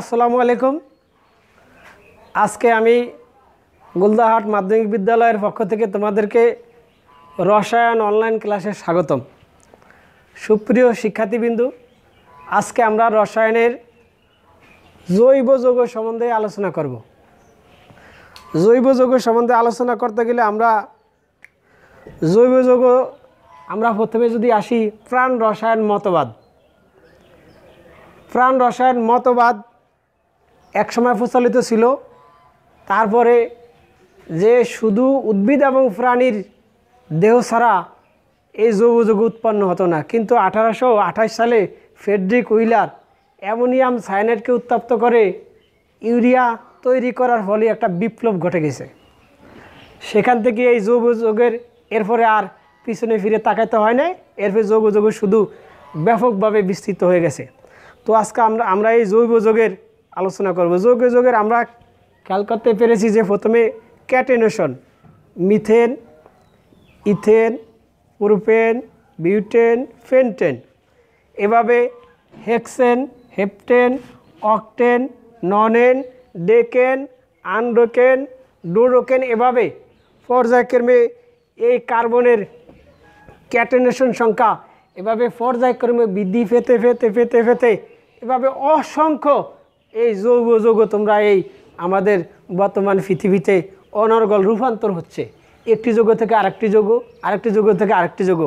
আসসালামু আলাইকুম আজকে আমি গুলদাহাট মাধ্যমিক বিদ্যালয়ের পক্ষ থেকে তোমাদেরকে রসায়ন অনলাইন ক্লাসে স্বাগতম সুপ্রিয় শিক্ষার্থীবৃন্দু আজকে আমরা রসায়নের জৈব যৌগ সম্বন্ধে আলোচনা করব জৈব যৌগ সম্বন্ধে আলোচনা করতে গেলে আমরা জৈব যৌগ আমরা প্রথমে যদি আসি প্রাণ রসায়ন মতবাদ প্রাণ রসায়ন মতবাদ একসময় প্রচলিত ছিল তারপরে যে শুধু উদ্ভিদ এবং প্রাণীর দেহ ছাড়া এই যুগ উৎপন্ন হতো না কিন্তু আঠারোশো সালে ফেডরিক উইলার অ্যামোনিয়াম সায়ানাইডকে উত্তপ্ত করে ইউরিয়া তৈরি করার ফলে একটা বিপ্লব ঘটে গেছে সেখান থেকে এই যৌবযোগের এরপরে আর পিছনে ফিরে তাকাইতে হয় না এরপরে যুগ শুধু ব্যাপকভাবে বিস্তৃত হয়ে গেছে তো আজকে আমরা আমরা এই জৈব যোগের আলোচনা করব যৌগ যোগের আমরা খেয়াল করতে পেরেছি যে প্রথমে catenation methane ethane propane butane pentane এভাবে hexane heptane octane nonane decane undecane dodecane এভাবে পর্যায়ক্রমে এই কার্বনের ক্যাটেনেশন সংখ্যা এভাবে পর্যায়ক্রমে বৃদ্ধি পেতে ফেতে পেতে পেতে এভাবে অসংখ্য এই যৌগ যৌগ তোমরা এই আমাদের বর্তমান পৃথিবীতে অনর্গল রূপান্তর হচ্ছে একটি যুগ থেকে আরেকটি যৌগ আরেকটি যুগ থেকে আরেকটি যৌগ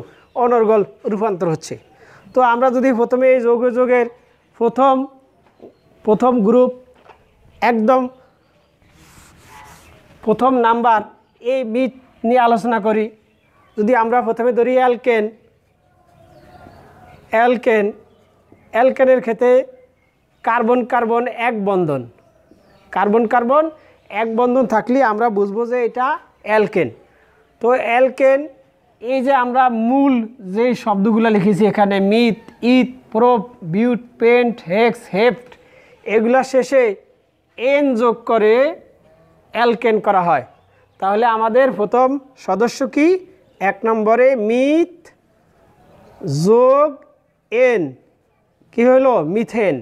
অনর্গল রূপান্তর হচ্ছে তো আমরা যদি প্রথমে এই যৌগ যুগের প্রথম প্রথম গ্রুপ একদম প্রথম নাম্বার এই মিট নিয়ে আলোচনা করি যদি আমরা প্রথমে ধরি অ্যালকেন অ্যালকেন অ্যালকেনের ক্ষেত্রে কার্বন কার্বন এক বন্ধন কার্বন কার্বন এক বন্ধন থাকলে আমরা বুঝবো যে এটা অ্যালকেন তো অ্যালকেন এই যে আমরা মূল যে শব্দগুলো লিখেছি এখানে meth eth prop but pent hex hept এগুলা শেষে এন যোগ করে অ্যালকেন করা হয় তাহলে আমাদের প্রথম সদস্য কি এক নম্বরে মিথ যোগ এন কি হইল মিথেন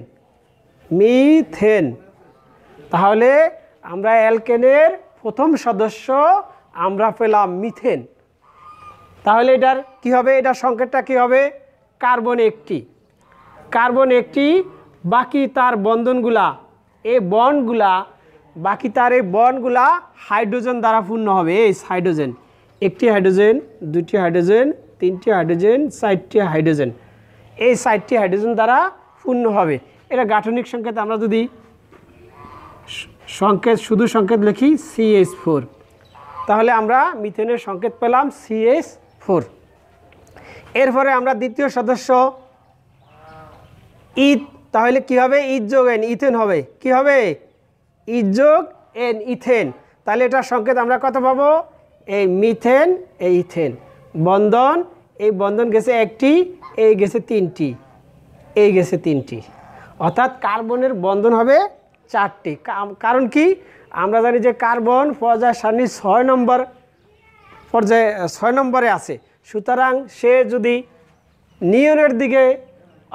মিথেন তাহলে আমরা অ্যালকেনের প্রথম সদস্য আমরা পেলাম মিথেন তাহলে এটার কি হবে এটার সংকেতটা কি হবে কার্বন একটি কার্বন একটি বাকি তার বন্ধনগুলা এই বনগুলা বাকি তার এই বনগুলা হাইড্রোজেন দ্বারা পূর্ণ হবে এই হাইড্রোজেন একটি হাইড্রোজেন দুটি হাইড্রোজেন তিনটি হাইড্রোজেন চারটি হাইড্রোজেন এই সাইডটি হাইড্রোজেন দ্বারা পূর্ণ হবে এটা গাঠনিক সংকেত আমরা যদি সংকেত শুধু সংকেত লিখি সিএস ফোর তাহলে আমরা মিথেনের সংকেত পেলাম সিএস ফোর এরপরে আমরা দ্বিতীয় সদস্য ইথ তাহলে কি হবে ইথ যোগ এন ইথেন হবে কি হবে ইথ যোগ এন ইথেন তাহলে এটা সংকেত আমরা কত পাবো এই মিথেন এই ইথেন বন্ধন এই বন্ধন গেছে একটি এই গেছে তিনটি এই গেছে তিনটি অর্থাৎ কার্বনের বন্ধন হবে চারটি কারণ কি আমরা জানি যে কার্বন পর্যায় সারণী ছয় নম্বর পর্যায়ে ছয় নম্বরে আছে সুতরাং সে যদি নিয়নের দিকে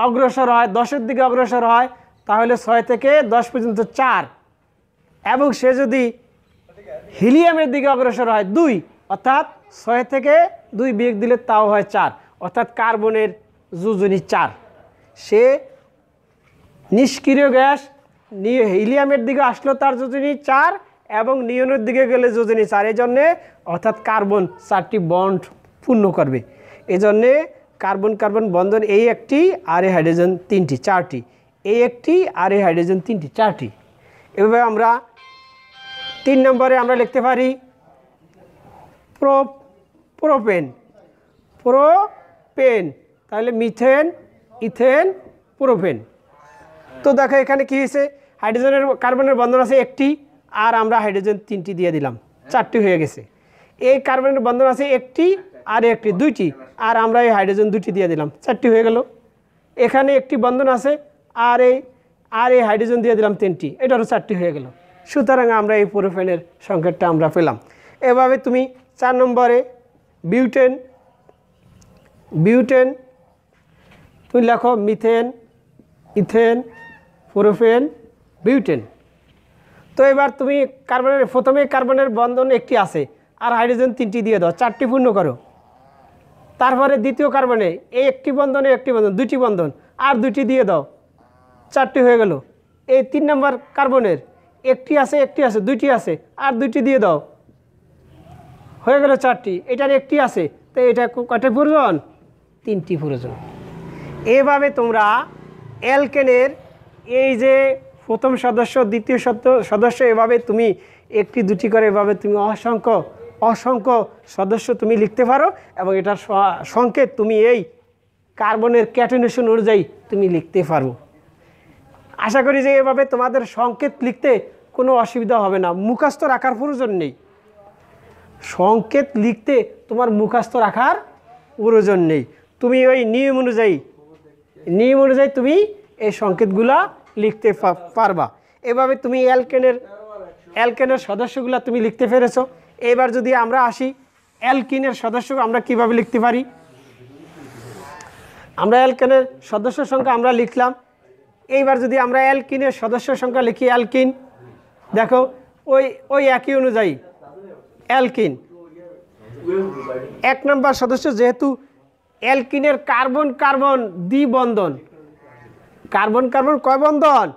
অগ্রসর হয় দশের দিকে অগ্রসর হয় তাহলে ছয় থেকে দশ পর্যন্ত চার এবং সে যদি হিলিয়ামের দিকে অগ্রসর হয় দুই অর্থাৎ ছয় থেকে দুই বিয়োগ দিলে তাও হয় চার অর্থাৎ কার্বনের যোজনী চার সে নিষ্ক্রিয় গ্যাস হিলিয়ামের দিকে আসলো তার যোজনী চার এবং নিয়নের দিকে গেলে যোজনী চার জন্যে অর্থাৎ কার্বন চারটি বন্ড পূর্ণ করবে এজন্যে কার্বন কার্বন বন্ধন এই একটি আর এ হাইড্রোজেন তিনটি চারটি এই একটি আর এ হাইড্রোজেন তিনটি চারটি এভাবে আমরা তিন নম্বরে আমরা লিখতে পারি প্রো প্রোপেন প্রোপেন তাহলে মিথেন ইথেন প্রোপেন তো দেখো এখানে কী হয়েছে হাইড্রোজেনের কার্বনের বন্ধন আছে একটি আর আমরা হাইড্রোজেন তিনটি দিয়ে দিলাম চারটি হয়ে গেছে এই কার্বনের বন্ধন আছে একটি আর একটি দুইটি আর আমরা এই হাইড্রোজেন দুটি দিয়ে দিলাম চারটি হয়ে গেল এখানে একটি বন্ধন আছে আর এই আর এই হাইড্রোজেন দিয়ে দিলাম তিনটি এটারও চারটি হয়ে গেল সুতরাং আমরা এই পুরোফেনের সংকেতটা আমরা পেলাম এভাবে তুমি চার নম্বরে বিউটেন বিউটেন তুমি লেখো মিথেন ইথেন প্রোফেন বিউটেন তো এবার তুমি কার্বনের প্রথমে কার্বনের বন্ধন একটি আছে আর হাইড্রোজেন তিনটি দিয়ে দাও চারটি পূর্ণ করো তারপরে দ্বিতীয় কার্বনে এই একটি বন্ধনে একটি বন্ধন দুটি বন্ধন আর দুটি দিয়ে দাও চারটি হয়ে গেল এই তিন নম্বর কার্বনের একটি আছে একটি আছে দুটি আছে আর দুটি দিয়ে দাও হয়ে গেল চারটি এটার একটি আছে তো এটা কয়টা প্রয়োজন তিনটি প্রয়োজন এভাবে তোমরা অ্যালকেনের এই যে প্রথম সদস্য দ্বিতীয় সদস্য এভাবে তুমি একটি দুটি করে এভাবে তুমি অসংখ্য অসংখ্য সদস্য তুমি লিখতে পারো এবং এটার সংকেত তুমি এই কার্বনের ক্যাটিনেশন অনুযায়ী তুমি লিখতে পারো আশা করি যে এভাবে তোমাদের সংকেত লিখতে কোনো অসুবিধা হবে না মুখাস্ত রাখার প্রয়োজন নেই সংকেত লিখতে তোমার মুখাস্ত রাখার প্রয়োজন নেই তুমি ওই নিয়ম অনুযায়ী নিয়ম অনুযায়ী তুমি এই সংকেতগুলা লিখতে পারবা এভাবে তুমি অ্যালকেনের অ্যালকেনের সদস্যগুলা তুমি লিখতে পেরেছো এবার যদি আমরা আসি অ্যালকিনের সদস্য আমরা কিভাবে লিখতে পারি আমরা অ্যালকেনের সদস্য সংখ্যা আমরা লিখলাম এইবার যদি আমরা অ্যালকিনের সদস্য সংখ্যা লিখি অ্যালকিন দেখো ওই ওই একই অনুযায়ী অ্যালকিন এক নম্বর সদস্য যেহেতু অ্যালকিনের কার্বন কার্বন দ্বিবন্ধন কার্বন কার্বন কয় বন্ধন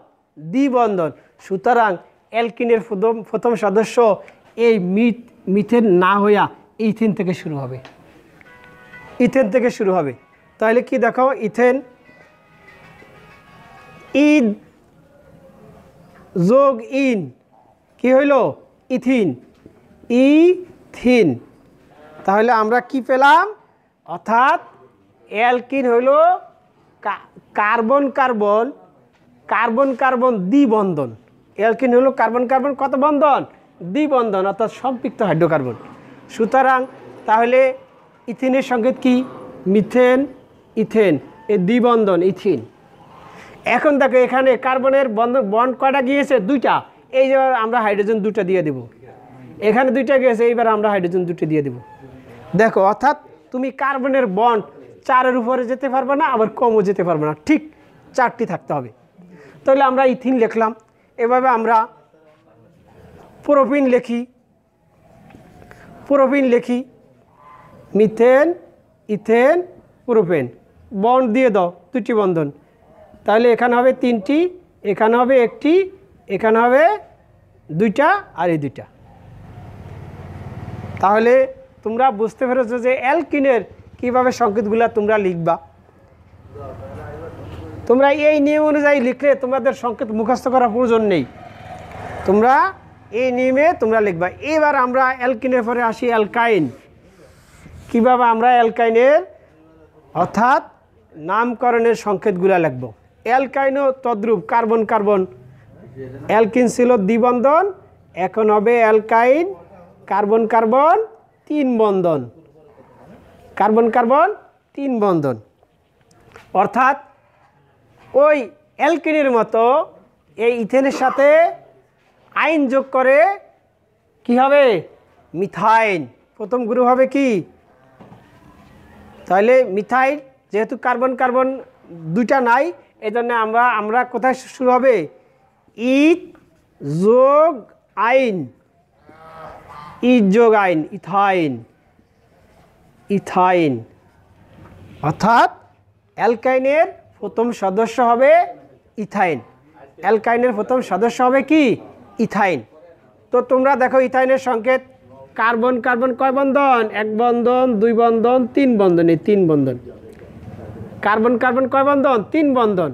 দ্বিবন্ধন সুতরাং অ্যালকিনের প্রথম প্রথম সদস্য এই মিথ মিথেন না হইয়া ইথেন থেকে শুরু হবে ইথেন থেকে শুরু হবে তাহলে কি দেখো ইথেন ইদ যোগ ইন কি হইল ইথিন ইথিন তাহলে আমরা কি পেলাম অর্থাৎ অ্যালকিন হইল কার্বন কার্বন কার্বন কার্বন দ্বিবন্ধন অ্যালকিন হলো কার্বন কার্বন কত বন্ধন দ্বিবন্ধন অর্থাৎ সম্পৃক্ত হাইড্রোকার্বন সুতরাং তাহলে ইথিনের সঙ্গে কি মিথেন ইথেন এ দ্বিবন্ধন ইথিন এখন দেখো এখানে কার্বনের বন্ধন বন্ড কটা গিয়েছে দুইটা এই যে আমরা হাইড্রোজেন দুটা দিয়ে দেবো এখানে দুইটা গেছে এইবার আমরা হাইড্রোজেন দুটো দিয়ে দিব দেখো অর্থাৎ তুমি কার্বনের বন্ড চারের উপরে যেতে পারবে না আবার কমও যেতে পারবে না ঠিক চারটি থাকতে হবে তাহলে আমরা ইথিন লিখলাম এভাবে আমরা প্রোপিন লিখি প্রোপিন লিখি মিথেন ইথেন প্রোপেন বন্ড দিয়ে দাও দুটি বন্ধন তাহলে এখানে হবে তিনটি এখানে হবে একটি এখানে হবে দুইটা আর এই দুইটা তাহলে তোমরা বুঝতে পেরেছো যে অ্যালকিনের কিভাবে সংকেতগুলো তোমরা লিখবা তোমরা এই নিয়ম অনুযায়ী লিখলে তোমাদের সংকেত মুখস্থ করার প্রয়োজন নেই তোমরা এই নিয়মে তোমরা লিখবা এবার আমরা অ্যালকিনের পরে আসি অ্যালকাইন কীভাবে আমরা অ্যালকাইনের অর্থাৎ নামকরণের সংকেতগুলো লিখব অ্যালকাইনও তদ্রূপ কার্বন কার্বন অ্যালকিন ছিল দ্বিবন্ধন এখন হবে অ্যালকাইন কার্বন কার্বন তিন বন্ধন কার্বন কার্বন তিন বন্ধন অর্থাৎ ওই অ্যালকিনের মতো এই ইথেনের সাথে আইন যোগ করে কি হবে মিথাইন প্রথম গ্রুপ হবে কি তাহলে মিথাইন যেহেতু কার্বন কার্বন দুইটা নাই এজন্য আমরা আমরা কোথায় শুরু হবে ইট যোগ আইন ইজোগাইন ইথাইন ইথাইন অর্থাৎ অ্যালকাইনের প্রথম সদস্য হবে ইথাইন অ্যালকাইনের প্রথম সদস্য হবে কি ইথাইন তো তোমরা দেখো ইথাইনের সংকেত কার্বন কার্বন কয় বন্ধন এক বন্ধন দুই বন্ধন তিন বন্ধন এই তিন বন্ধন কার্বন কার্বন কয় বন্ধন তিন বন্ধন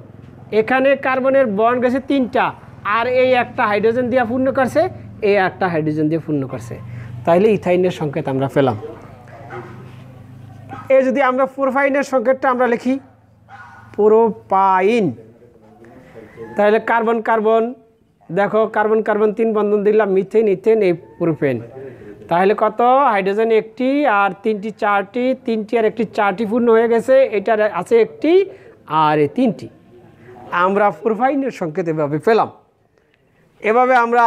এখানে কার্বনের বন গেছে তিনটা আর এই একটা হাইড্রোজেন দিয়ে পূর্ণ করছে এই একটা হাইড্রোজেন দিয়ে পূর্ণ করছে তাইলে ইথাইনের সংকেত আমরা পেলাম এ যদি আমরা প্রোফাইনের সংকেতটা আমরা লিখি প্রোপাইন তাহলে কার্বন কার্বন দেখো কার্বন কার্বন তিন বন্ধন দিলাম মিথেন ইথেন এই প্রোপেন তাহলে কত হাইড্রোজেন একটি আর তিনটি চারটি তিনটি আর একটি চারটি পূর্ণ হয়ে গেছে এটার আছে একটি আর এই তিনটি আমরা প্রোফাইনের সংকেত এভাবে পেলাম এভাবে আমরা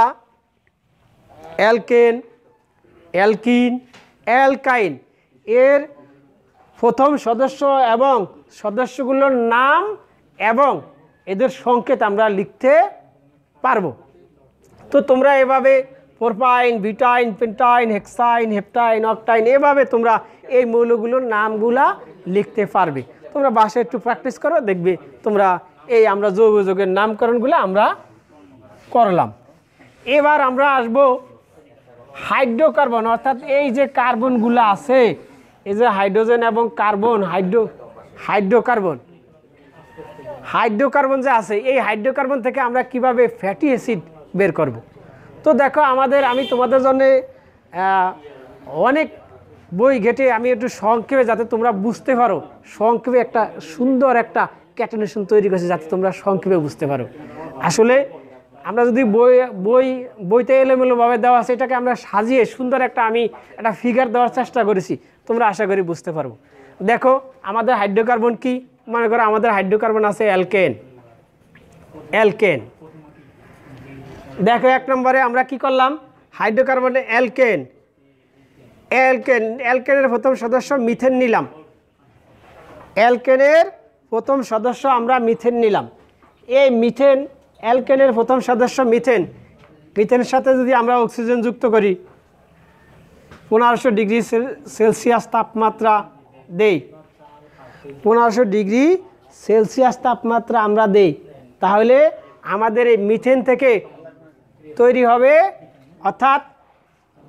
অ্যালকেন অ্যালকিন অ্যালকাইন এর প্রথম সদস্য এবং সদস্যগুলোর নাম এবং এদের সংকেত আমরা লিখতে পারব তো তোমরা এভাবে পোরপাইন বিটাইন পেন্টাইন হেক্সাইন হেপটাইন অকটাইন এভাবে তোমরা এই মৌলগুলোর নামগুলা লিখতে পারবে তোমরা বাসায় একটু প্র্যাকটিস করো দেখবে তোমরা এই আমরা যৌগ যোগের নামকরণগুলো আমরা করলাম এবার আমরা আসবো হাইড্রোকার্বন অর্থাৎ এই যে কার্বনগুলো আছে এই যে হাইড্রোজেন এবং কার্বন হাইড্রো হাইড্রোকার্বন হাইড্রোকার্বন যে আছে এই হাইড্রোকার্বন থেকে আমরা কিভাবে ফ্যাটি অ্যাসিড বের করব। তো দেখো আমাদের আমি তোমাদের জন্য অনেক বই ঘেটে আমি একটু সংক্ষেপে যাতে তোমরা বুঝতে পারো সংক্ষেপে একটা সুন্দর একটা ক্যাটনেশন তৈরি করেছে যাতে তোমরা সংক্ষেপে বুঝতে পারো আসলে আমরা যদি বই বই বইতে এলোমেলোভাবে দেওয়া আছে এটাকে আমরা সাজিয়ে সুন্দর একটা আমি একটা ফিগার দেওয়ার চেষ্টা করেছি তোমরা আশা করি বুঝতে পারবো দেখো আমাদের হাইড্রোকার্বন কি মনে করো আমাদের হাইড্রোকার্বন আছে অ্যালকেন অ্যালকেন দেখো এক নম্বরে আমরা কি করলাম হাইড্রোকার্বনে অ্যালকেন অ্যালকেন অ্যালকেনের প্রথম সদস্য মিথেন নিলাম অ্যালকেনের প্রথম সদস্য আমরা মিথেন নিলাম এই মিথেন অ্যালকেনের প্রথম সদস্য মিথেন মিথেনের সাথে যদি আমরা অক্সিজেন যুক্ত করি পনেরোশো ডিগ্রি সেলসিয়াস তাপমাত্রা দেই পনেরোশো ডিগ্রি সেলসিয়াস তাপমাত্রা আমরা দেই তাহলে আমাদের এই মিথেন থেকে তৈরি হবে অর্থাৎ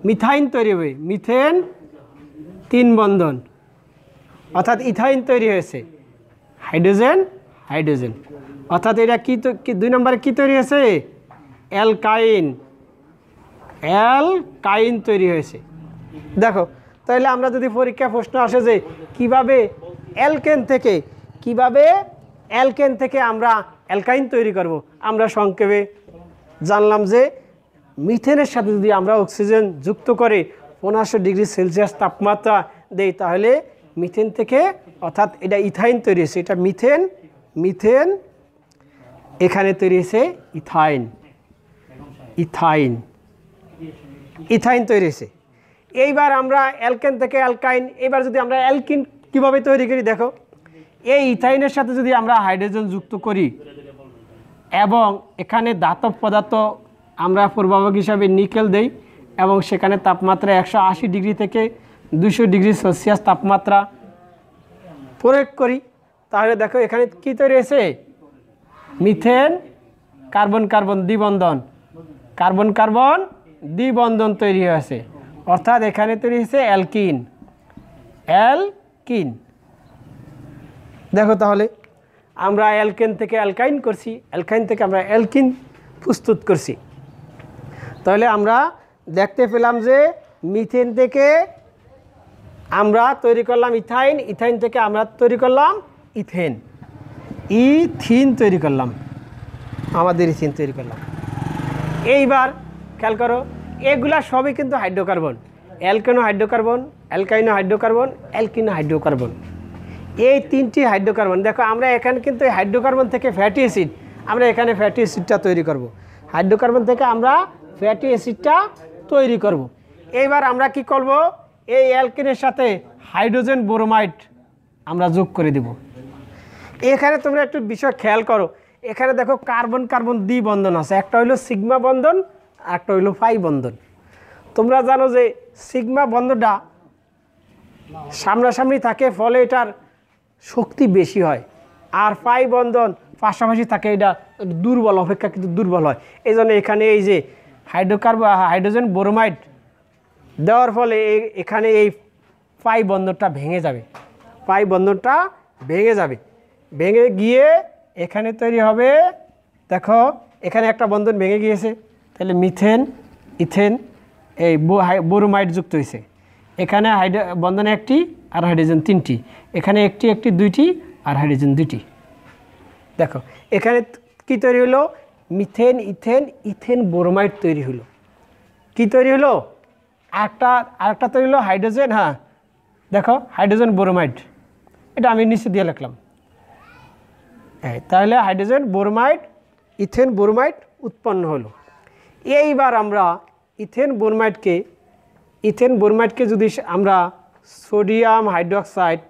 মিথাইন তৈরি হবে মিথেন তিন বন্ধন অর্থাৎ ইথাইন তৈরি হয়েছে হাইড্রোজেন হাইড্রোজেন অর্থাৎ এটা কী দুই নম্বরে কী তৈরি হয়েছে অ্যালকাইন অ্যালকাইন তৈরি হয়েছে দেখো তাহলে আমরা যদি পরীক্ষা প্রশ্ন আসে যে কিভাবে অ্যালকেন থেকে কিভাবে অ্যালকেন থেকে আমরা অ্যালকাইন তৈরি করব। আমরা সংক্ষেপে জানলাম যে মিথেনের সাথে যদি আমরা অক্সিজেন যুক্ত করে পনেরোশো ডিগ্রি সেলসিয়াস তাপমাত্রা দেই তাহলে মিথেন থেকে অর্থাৎ এটা ইথাইন তৈরি হয়েছে এটা মিথেন মিথেন এখানে তৈরি হয়েছে ইথাইন ইথাইন ইথাইন তৈরি হয়েছে এইবার আমরা অ্যালকেন থেকে অ্যালকাইন এবার যদি আমরা অ্যালকিন কিভাবে তৈরি করি দেখো এই ইথাইনের সাথে যদি আমরা হাইড্রোজেন যুক্ত করি এবং এখানে দাতব পদার্থ আমরা পূর্বাবক হিসাবে নিকেল দেই এবং সেখানে তাপমাত্রা একশো ডিগ্রি থেকে দুশো ডিগ্রি সেলসিয়াস তাপমাত্রা প্রয়োগ করি তাহলে দেখো এখানে কী তৈরি হয়েছে মিথেন কার্বন কার্বন দ্বিবন্ধন কার্বন কার্বন দ্বিবন্ধন তৈরি হয়েছে অর্থাৎ এখানে তৈরি হয়েছে অ্যালকিন অ্যালকিন দেখো তাহলে আমরা অ্যালকেন থেকে অ্যালকাইন করছি অ্যালকাইন থেকে আমরা অ্যালকিন প্রস্তুত করছি তাহলে আমরা দেখতে পেলাম যে মিথেন থেকে আমরা তৈরি করলাম ইথাইন ইথাইন থেকে আমরা তৈরি করলাম ইথেন ইথিন তৈরি করলাম আমাদের ইথিন তৈরি করলাম এইবার খেয়াল করো এগুলা সবই কিন্তু হাইড্রোকার্বন অ্যালকেনো হাইড্রোকার্বন অ্যালকাইনো হাইড্রোকার্বন অ্যালকিনো হাইড্রোকার্বন এই তিনটি হাইড্রোকার্বন দেখো আমরা এখানে কিন্তু হাইড্রোকার্বন থেকে ফ্যাটি অ্যাসিড আমরা এখানে ফ্যাটি অ্যাসিডটা তৈরি করব। হাইড্রোকার্বন থেকে আমরা ফ্যাটি অ্যাসিডটা তৈরি করব। এইবার আমরা কি করব এই অ্যালকিনের সাথে হাইড্রোজেন বোরোমাইড আমরা যোগ করে দেবো এখানে তোমরা একটু বিষয় খেয়াল করো এখানে দেখো কার্বন কার্বন দ্বি বন্ধন আছে একটা হইলো সিগমা বন্ধন আর একটা হইলো ফাই বন্ধন তোমরা জানো যে সিগমা বন্ধনটা সামনাসামনি থাকে ফলে এটার শক্তি বেশি হয় আর ফাই বন্ধন পাশাপাশি থাকে এটা দুর্বল অপেক্ষা কিন্তু দুর্বল হয় এই এখানে এই যে হাইড্রোকার্বন হাইড্রোজেন বোরোমাইড দেওয়ার ফলে এখানে এই পাই বন্ধনটা ভেঙে যাবে পাই বন্ধনটা ভেঙে যাবে ভেঙে গিয়ে এখানে তৈরি হবে দেখো এখানে একটা বন্ধন ভেঙে গিয়েছে তাহলে মিথেন ইথেন এই বোরোমাইড যুক্ত হয়েছে এখানে হাইড বন্ধনে একটি আর হাইড্রোজেন তিনটি এখানে একটি একটি দুইটি আর হাইড্রোজেন দুইটি দেখো এখানে কি তৈরি হলো মিথেন ইথেন ইথেন বোরোমাইড তৈরি হলো কি তৈরি হলো আরেকটা আরেকটা তৈরি হলো হাইড্রোজেন হ্যাঁ দেখো হাইড্রোজেন বোরোমাইড এটা আমি নিচে দিয়ে লিখলাম হ্যাঁ তাহলে হাইড্রোজেন বোরমাইড ইথেন বোরমাইড উৎপন্ন হলো এইবার আমরা ইথেন বোরমাইডকে ইথেন বোরমাইডকে যদি আমরা সোডিয়াম হাইড্রোক্সাইড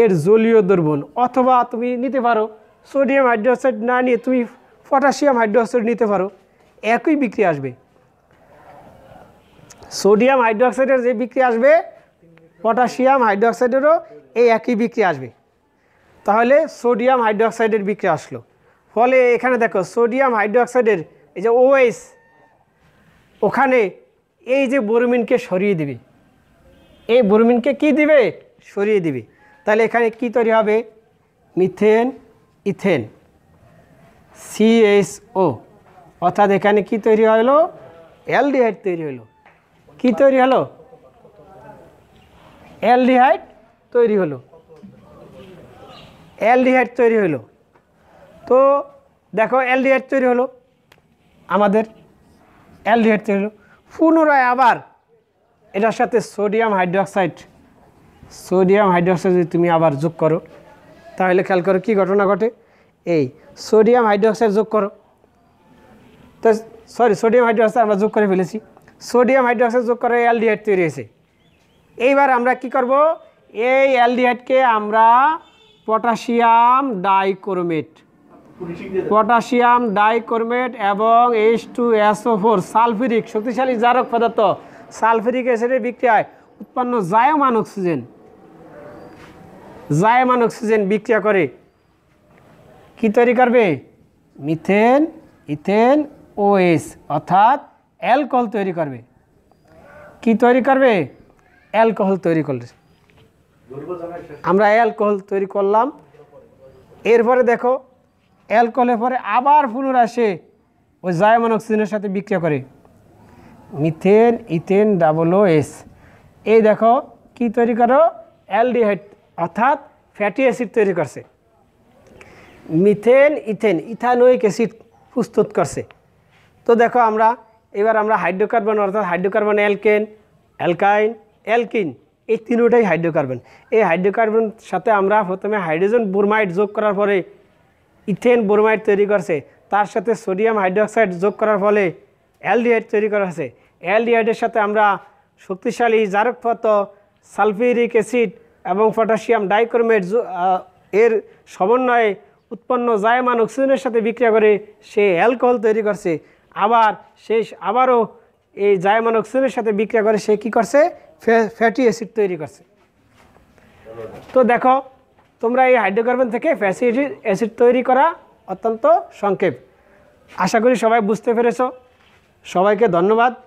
এর জলীয় দ্রবণ অথবা তুমি নিতে পারো সোডিয়াম হাইড্রোক্সাইড না নিয়ে তুমি পটাশিয়াম হাইড্রোক্সাইড নিতে পারো একই বিক্রি আসবে সোডিয়াম হাইড্রোক্সাইডের যে বিক্রি আসবে পটাশিয়াম হাইড্রোক্সাইডেরও এই একই বিক্রি আসবে তাহলে সোডিয়াম হাইড্রোক্সাইডের বিক্রিয়া আসলো ফলে এখানে দেখো সোডিয়াম হাইড্রোক্সাইডের এই যে ওএস ওখানে এই যে বরুমিনকে সরিয়ে দিবে এই বরুমিনকে কি দিবে সরিয়ে দিবে তাহলে এখানে কি তৈরি হবে মিথেন ইথেন সিএসও অর্থাৎ এখানে কি তৈরি হলো অ্যালডিহাইড তৈরি হলো কি তৈরি হলো অ্যালডিহাইড তৈরি হলো অ্যালডিহাইড তৈরি হলো তো দেখো অ্যালডিহাইড তৈরি হলো আমাদের অ্যালডিহাইড তৈরি হলো পুনরায় আবার এটার সাথে সোডিয়াম হাইড্রোক্সাইড সোডিয়াম হাইড্রোক্সাইড যদি তুমি আবার যোগ করো তাহলে খেয়াল করো কি ঘটনা ঘটে এই সোডিয়াম হাইড্রোক্সাইড যোগ করো তো সরি সোডিয়াম হাইড্রোক্সাইড আমরা যোগ করে ফেলেছি সোডিয়াম হাইড্রোক্সাইড যোগ করে অ্যালডিহাইড তৈরি হয়েছে এইবার আমরা কি করব এই অ্যালডিহাইডকে আমরা পটাশিয়াম ডাইক্রোমেট পটাশিয়াম ডাইক্রোমেট এবং H two SO four sulphuric শক্তিশালী জারক পদার্থ সালফিরিক অ্যাসিডের বিক্রিয়ায় উৎপন্ন জায়মান অক্সিজেন জায়মান অক্সিজেন বিক্রিয়া করে কি তৈরি করবে মিথেন ইথেন ওএস অর্থাৎ অ্যালকোহল তৈরি করবে কি তৈরি করবে অ্যালকোহল তৈরি করবে আমরা অ্যালকোহল তৈরি করলাম এরপরে দেখো অ্যালকোহলের পরে আবার ফুলুর আসে ওই জায়মান অক্সিজেনের সাথে বিক্রিয়া করে মিথেন ইথেন ডাবলো এস এই দেখো কি তৈরি করো অ্যালডিহাইড অর্থাৎ ফ্যাটি অ্যাসিড তৈরি করছে মিথেন ইথেন ইথানোয়িক অ্যাসিড প্রস্তুত করছে তো দেখো আমরা এবার আমরা হাইড্রোকার্বন অর্থাৎ হাইড্রোকার্বন অ্যালকেন অ্যালকাইন অ্যালকিন এই তিনটাই হাইড্রোকার্বন এই হাইড্রোকার্বন সাথে আমরা প্রথমে হাইড্রোজেন বোরমাইড যোগ করার পরে ইথেন বোরমাইড তৈরি করছে তার সাথে সোডিয়াম হাইড্রোক্সাইড যোগ করার ফলে অ্যালডিহাইড তৈরি করা হয়েছে অ্যালডিহাইডের সাথে আমরা শক্তিশালী জারকপথ সালফিউরিক অ্যাসিড এবং পটাশিয়াম ডাইক্রোমেট এর সমন্বয়ে উৎপন্ন জায়মান অক্সিজেনের সাথে বিক্রিয়া করে সে অ্যালকোহল তৈরি করছে আবার সে আবারও এই জায়মান অক্সিজেনের সাথে বিক্রিয়া করে সে কি করছে ফ্যাটি অ্যাসিড তৈরি করছে তো দেখো তোমরা এই হাইড্রোকার্বন থেকে ফ্যাটি অ্যাসিড তৈরি করা অত্যন্ত সংক্ষেপ আশা করি সবাই বুঝতে পেরেছ সবাইকে ধন্যবাদ